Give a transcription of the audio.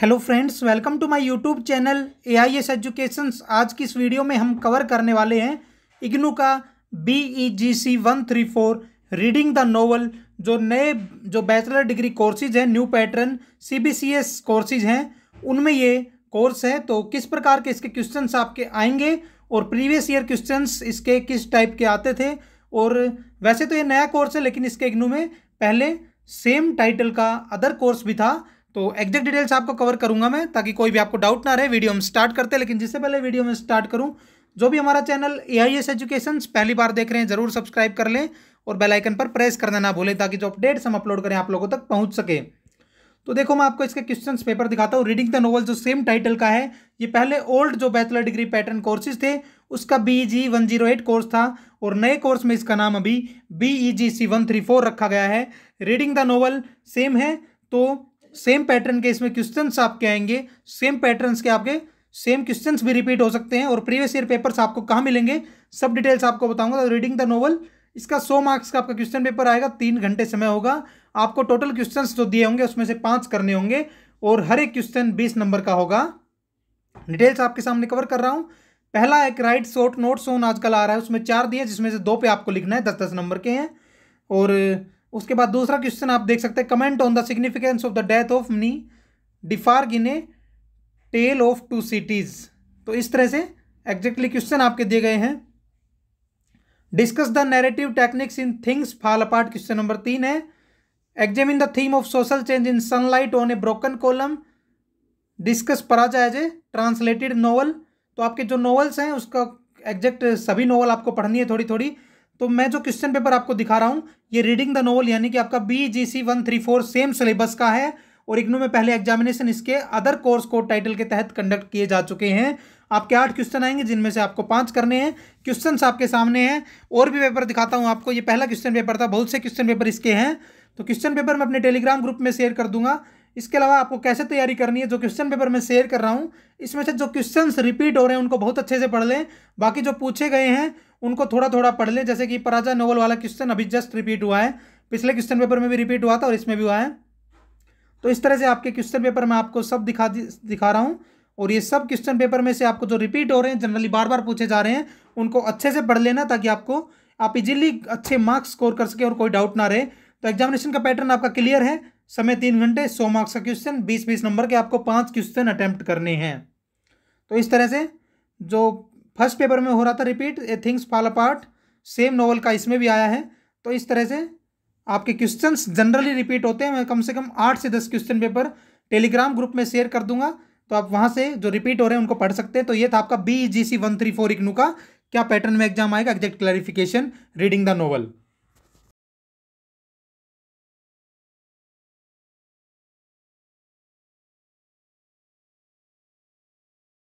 hello friends welcome to my YouTube channel A I S educations आज की इस video में हम कवर करने वाले हैं इग्नू का B E G C one three four reading the novel जो नए जो बैचलर डिग्री कोर्सेज हैं new pattern C B C S courses हैं उनमें ये कोर्स है तो किस प्रकार के इसके क्वेश्चन आपके आएंगे और प्रीवियस ईयर क्वेश्चन इसके किस टाइप के आते थे और वैसे तो ये नया कोर्स है लेकिन इसके इग्नू में पहले सेम टाइटल का अदर कोर्स भी था तो एग्जैक्ट डिटेल्स आपको कवर करूंगा मैं ताकि कोई भी आपको डाउट ना रहे वीडियो हम स्टार्ट करते हैं लेकिन जिससे पहले वीडियो में स्टार्ट करूं जो भी हमारा channel A I S education पहली बार देख रहे हैं जरूर सब्सक्राइब कर लें और बेल आइकन पर प्रेस करना ना भूलें ताकि जो अपडेट्स हम अपलोड करें आप लोगों तक पहुंच सके तो देखो मैं आपको इसके क्वेश्चन पेपर दिखाता हूँ रीडिंग द नोवल जो सेम टाइटल का है ये पहले ओल्ड जो बैचलर डिग्री पैटर्न कोर्सेज थे उसका B G one zero eight course था और नए कोर्स में इसका नाम अभी B E G C one three four रखा गया है रीडिंग द नोवल सेम है तो सेम पैटर्न के इसमें क्वेश्चन आपके आएंगे सेम पैटर्न के आपके सेम क्वेश्चन भी रिपीट हो सकते हैं और प्रीवियस ईयर पेपर आपको कहाँ मिलेंगे सब डिटेल्स आपको बताऊंगा तो रीडिंग द नोवल इसका सौ मार्क्स का आपका क्वेश्चन पेपर आएगा तीन घंटे समय होगा आपको टोटल क्वेश्चंस जो दिए होंगे उसमें से पाँच करने होंगे और हर एक क्वेश्चन बीस नंबर का होगा डिटेल्स आपके सामने कवर कर रहा हूँ पहला एक राइट शॉर्ट नोट सोन आजकल आ रहा है उसमें चार दिए जिसमें से दो पे आपको लिखना है दस दस नंबर के हैं और उसके बाद दूसरा क्वेश्चन आप देख सकते हैं comment on the significance of the death of नी Defarge in A Tale of Two Cities तो इस तरह से एग्जैक्टली क्वेश्चन आपके दिए गए हैं discuss the narrative techniques in Things Fall Apart question number तीन है examine the theme of social change in Sunlight on a Broken Column discuss Paraja as a translated novel तो आपके जो नॉवल्स हैं उसका एग्जैक्ट सभी नॉवल आपको पढ़नी है थोड़ी थोड़ी तो मैं जो क्वेश्चन पेपर आपको दिखा रहा हूं ये रीडिंग द नोवल यानी कि आपका B G C one three four same syllabus का है और इग्नू में पहले एग्जामिनेशन इसके अदर कोर्स को टाइटल के तहत कंडक्ट किए जा चुके हैं आपके आठ क्वेश्चन आएंगे जिनमें से आपको पांच करने हैं क्वेश्चन आपके सामने हैं और भी पेपर दिखाता हूं आपको ये पहला क्वेश्चन पेपर था बहुत से क्वेश्चन पेपर इसके हैं तो क्वेश्चन पेपर मैं अपने टेलीग्राम ग्रुप में शेयर कर दूंगा इसके अलावा आपको कैसे तैयारी करनी है जो क्वेश्चन पेपर मैं शेयर कर रहा हूँ इसमें से जो क्वेश्चन रिपीट हो रहे हैं उनको बहुत अच्छे से पढ़ लें बाकी जो पूछे गए हैं उनको थोड़ा थोड़ा पढ़ लें जैसे कि पराजा नोवल वाला क्वेश्चन अभी जस्ट रिपीट हुआ है पिछले क्वेश्चन पेपर में भी रिपीट हुआ था और इसमें भी हुआ है तो इस तरह से आपके क्वेश्चन पेपर में आपको सब दिखा दिखा रहा हूँ और ये सब क्वेश्चन पेपर में से आपको जो रिपीट हो रहे हैं जनरली बार बार पूछे जा रहे हैं उनको अच्छे से पढ़ लेना ताकि आपको आप इजीली अच्छे मार्क्स स्कोर कर सके और कोई डाउट ना रहे तो एग्जामिनेशन का पैटर्न आपका क्लियर है समय तीन घंटे सौ मार्क्स का क्वेश्चन बीस बीस नंबर के आपको पाँच क्वेश्चन अटैम्प्ट करने हैं तो इस तरह से जो फर्स्ट पेपर में हो रहा था repeat a Things Fall Apart same novel का इसमें भी आया है तो इस तरह से आपके क्वेश्चंस जनरली रिपीट होते हैं मैं कम से कम आठ से दस क्वेश्चन पेपर टेलीग्राम ग्रुप में शेयर कर दूंगा तो आप वहाँ से जो रिपीट हो रहे हैं उनको पढ़ सकते हैं तो ये था आपका B G C one three four IGNOU का क्या पैटर्न में एग्जाम आएगा exact clarification reading the novel